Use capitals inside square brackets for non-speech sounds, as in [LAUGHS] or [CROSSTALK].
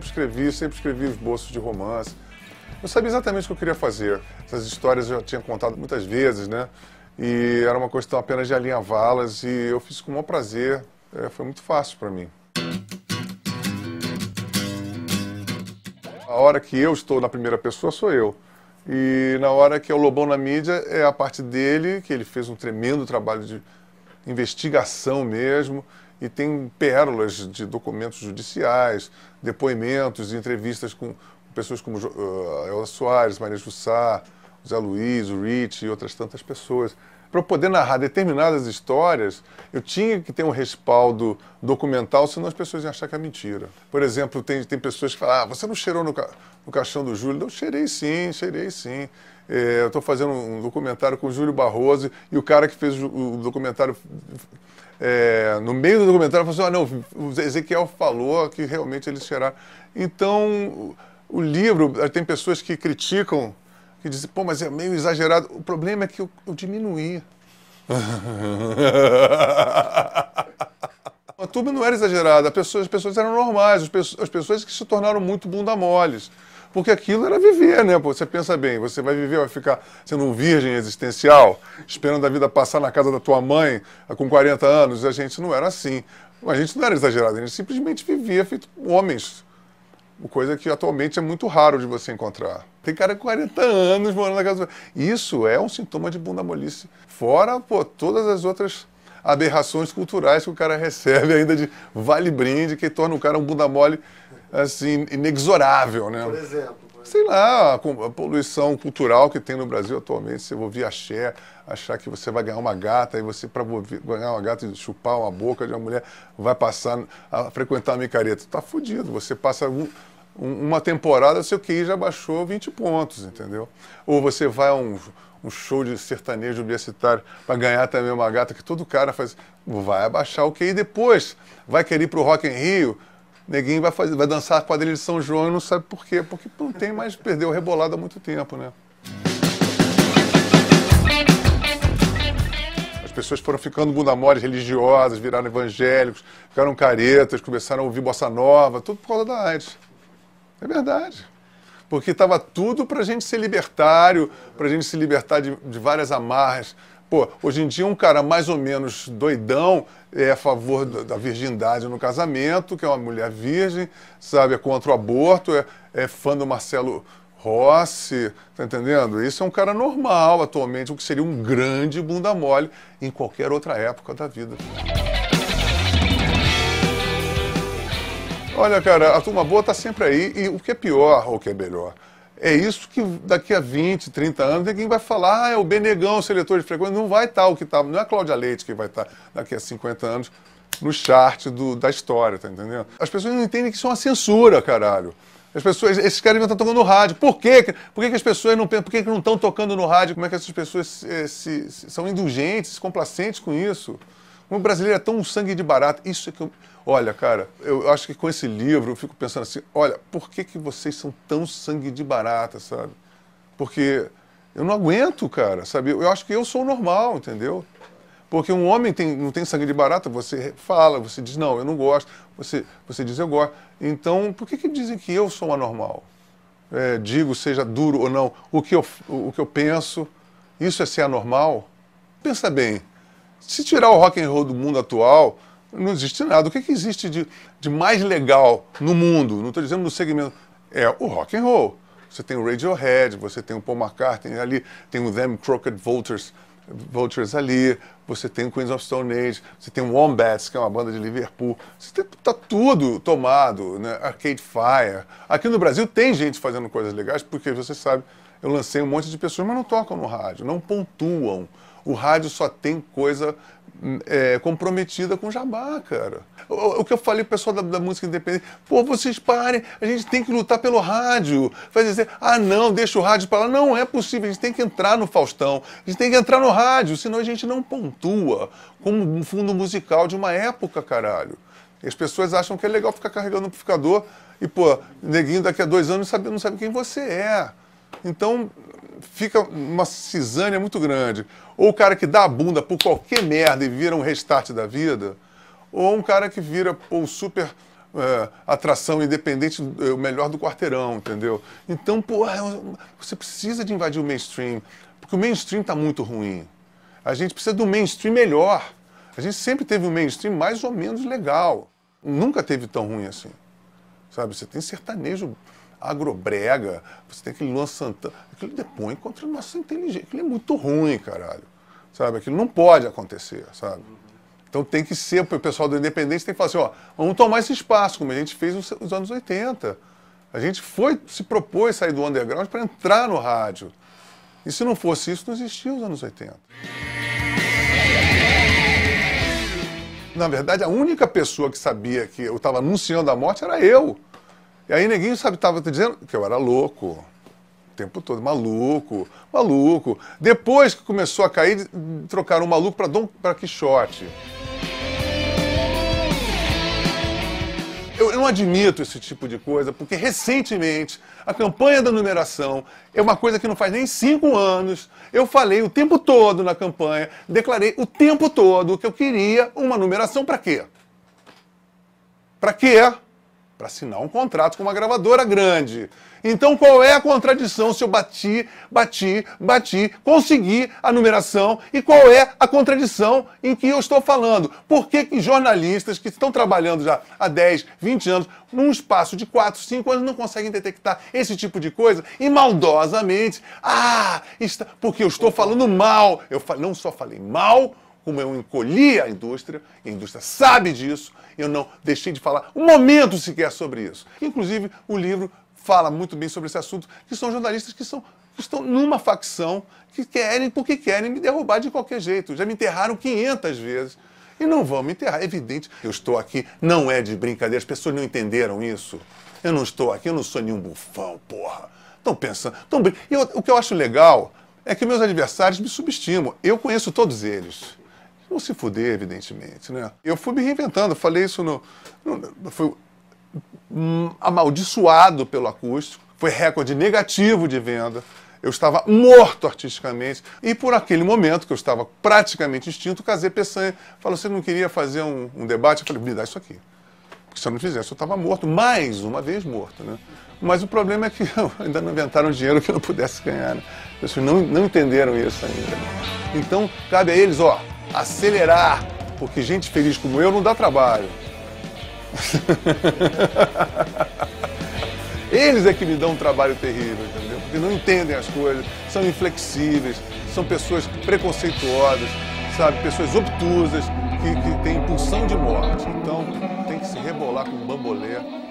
sempre escrevi, sempre escrevi esboços de romance. Eu sabia exatamente o que eu queria fazer. Essas histórias eu já tinha contado muitas vezes, né? E era uma questão apenas de alinhavá-las e eu fiz com o maior prazer. É, foi muito fácil para mim. A hora que eu estou na primeira pessoa sou eu. E na hora que é o Lobão na mídia é a parte dele, que ele fez um tremendo trabalho de investigação mesmo e tem pérolas de documentos judiciais, depoimentos, entrevistas com pessoas como uh, eh, Elza Soares, Maria Jussá, Zé Luiz, o Rich e outras tantas pessoas para poder narrar determinadas histórias, eu tinha que ter um respaldo documental, senão as pessoas iam achar que é mentira. Por exemplo, tem, tem pessoas que falam, ah, você não cheirou no, ca no caixão do Júlio? Eu cheirei sim, cheirei sim. É, eu estou fazendo um documentário com o Júlio Barroso e o cara que fez o, o documentário... É, no meio do documentário, falou assim, ah, não, o Ezequiel falou que realmente ele cheirar". Então, o livro, eh, tem pessoas que criticam que disse, pô, mas é meio exagerado. O problema é que eu, eu diminuí. a [LAUGHS] turma não era exagerada, as pessoas, as pessoas eram normais, as pessoas que se tornaram muito bunda moles porque aquilo era viver, né? Pô, você pensa bem, você vai viver, vai ficar sendo um virgem existencial, esperando a vida passar na casa da tua mãe ah, com 40 anos, a gente não era assim. A gente não era exagerado, a gente simplesmente vivia feito homens coisa que atualmente é muito raro de você encontrar. Tem cara com 40 anos morando na casa. Isso é um sintoma de bunda molice. Fora pô, todas as outras aberrações culturais que o cara recebe ainda de vale brinde, que torna o cara um bunda mole assim, inexorável, né? Por exemplo sei lá, a poluição cultural que tem no Brasil atualmente, se eu ouvir axé, achar que você vai ganhar uma gata, e você, para ganhar uma gata e chupar uma boca de uma mulher, vai passar a frequentar a micareta. Tá fudido, você passa um, uma temporada, seu QI já baixou 20 pontos, entendeu? Ou você vai a um, um show de sertanejo universitário para ganhar também uma gata, que todo cara faz, vai abaixar o QI depois, vai querer ir para o Rock em Rio, neguinho vai, fazer, vai dançar a quadrilha de São João e não sabe por quê, porque não tem mais, perdeu rebolado há muito tempo, né? As pessoas foram ficando bunda religiosas, viraram evangélicos, ficaram caretas, começaram a ouvir bossa nova, tudo por causa da AIDS. É verdade. Porque estava tudo para a gente ser libertário, para a gente se libertar de, de várias amarras. Pô, hoje em dia um cara mais ou menos doidão é a favor da virgindade no casamento, que é uma mulher virgem, sabe? É contra o aborto, é, é fã do Marcelo Rossi, tá entendendo? Isso é um cara normal atualmente, o que seria um grande bunda mole em qualquer outra época da vida. Olha, cara, a turma boa tá sempre aí e o que é pior ou o que é melhor? É isso que daqui a 20, 30 anos ninguém vai falar, ah, é o Benegão, o seletor de frequência. Não vai estar o que está, não é a Cláudia Leite que vai estar daqui a 50 anos no chart do, da história, tá entendendo? As pessoas não entendem que isso é uma censura, caralho. As pessoas, esses caras estão tocando no rádio. Por quê? Por que, que as pessoas não por que, que não estão tocando no rádio? Como é que essas pessoas se, eh, se, se, são indulgentes, complacentes com isso? Como o brasileiro é tão sangue de barato. Isso é que eu, Olha, cara, eu acho que com esse livro eu fico pensando assim, olha, por que, que vocês são tão sangue de barata, sabe? Porque eu não aguento, cara, sabe? Eu acho que eu sou normal, entendeu? Porque um homem tem, não tem sangue de barata, você fala, você diz, não, eu não gosto, você, você diz, eu gosto. Então, por que, que dizem que eu sou anormal? É, digo, seja duro ou não, o que, eu, o que eu penso, isso é ser anormal? Pensa bem, se tirar o rock and roll do mundo atual, não existe nada. O que, é que existe de, de mais legal no mundo? Não estou dizendo no segmento. É o rock and roll. Você tem o Radiohead, você tem o Paul McCartney ali, tem o Them Crooked Vultures, Vultures ali, você tem o Queens of Stone Age, você tem o Wombats, que é uma banda de Liverpool. Você tem, tá tudo tomado, né? Arcade Fire. Aqui no Brasil tem gente fazendo coisas legais, porque você sabe eu lancei um monte de pessoas, mas não tocam no rádio, não pontuam. O rádio só tem coisa hum, é, comprometida com jabá, cara. O, o que eu falei pro pessoal da, da, música independente, pô, vocês parem, a gente tem que lutar pelo rádio. Vai dizer, ah não, deixa o rádio para lá. Não é possível, a gente tem que entrar no Faustão, a gente tem que entrar no rádio, senão a gente não pontua como um fundo musical de uma época, caralho. As pessoas acham que é legal ficar carregando amplificador e, pô, neguinho daqui a dois anos sabe, não sabe quem você é. Então fica uma cisânia muito grande. Ou o cara que dá a bunda por qualquer merda e vira um restart da vida, ou um cara que vira um super é, atração independente, é, o melhor do quarteirão, entendeu? Então, porra, é você precisa de invadir o mainstream, porque o mainstream está muito ruim. A gente precisa do mainstream melhor. A gente sempre teve um mainstream mais ou menos legal. Nunca teve tão ruim assim. Sabe, você tem sertanejo agrobrega, você tem aquele Luan Santana. Aquilo depõe contra a nossa inteligência. Aquilo é muito ruim, caralho. Sabe? Aquilo não pode acontecer, sabe? Então tem que ser, o pessoal do Independente tem que falar assim, ó, vamos tomar esse espaço, como a gente fez nos, nos anos 80. A gente foi, se propôs sair do underground para entrar no rádio. E se não fosse isso, não existia os anos 80. Na verdade, a única pessoa que sabia que eu estava anunciando a morte era eu. E aí ninguém sabe, estava dizendo que eu era louco. O tempo todo, maluco, maluco. Depois que começou a cair, trocaram o maluco para Dom para Quixote. Eu não admito esse tipo de coisa, porque recentemente a campanha da numeração é uma coisa que não faz nem cinco anos. Eu falei o tempo todo na campanha, declarei o tempo todo que eu queria uma numeração para quê? Para quê? para assinar um contrato com uma gravadora grande. Então qual é a contradição se eu bati, bati, bati, consegui a numeração e qual é a contradição em que eu estou falando? Por que, que jornalistas que estão trabalhando já há 10, 20 anos, num espaço de 4, 5 anos, não conseguem detectar esse tipo de coisa e maldosamente, ah, está, porque eu estou falando mal. Eu não só falei mal, como eu encolhi a indústria, e a indústria sabe disso, eu não deixei de falar um momento sequer sobre isso. Inclusive, o livro fala muito bem sobre esse assunto, que são jornalistas que são estão numa facção que querem, porque querem me derrubar de qualquer jeito. Já me enterraram 500 vezes e não vão me enterrar. É evidente, eu estou aqui, não é de brincadeira, as pessoas não entenderam isso. Eu não estou aqui, eu não sou nenhum bufão, porra. Estão pensando. Tão eu, o que eu acho legal é que meus adversários me subestimam. Eu conheço todos eles. Ou se fuder, evidentemente, né? Eu fui me reinventando, falei isso no... no fui hum, amaldiçoado pelo acústico, foi recorde negativo de venda, eu estava morto artisticamente, e por aquele momento que eu estava praticamente extinto, o Casé Peçanha falou, você não queria fazer um, um debate? Eu falei, me dá isso aqui. Porque se eu não fizesse, eu estava morto, mais uma vez morto, né? Mas o problema é que [LAUGHS] ainda não inventaram dinheiro que eu não pudesse ganhar. Né? As pessoas não, não entenderam isso ainda. Né? Então, cabe a eles, ó, acelerar, porque gente feliz como eu não dá trabalho. [LAUGHS] Eles é que me dão um trabalho terrível, entendeu? Porque não entendem as coisas, são inflexíveis, são pessoas preconceituosas, sabe? Pessoas obtusas, que, que têm impulsão de morte. Então, tem que se rebolar com um bambolê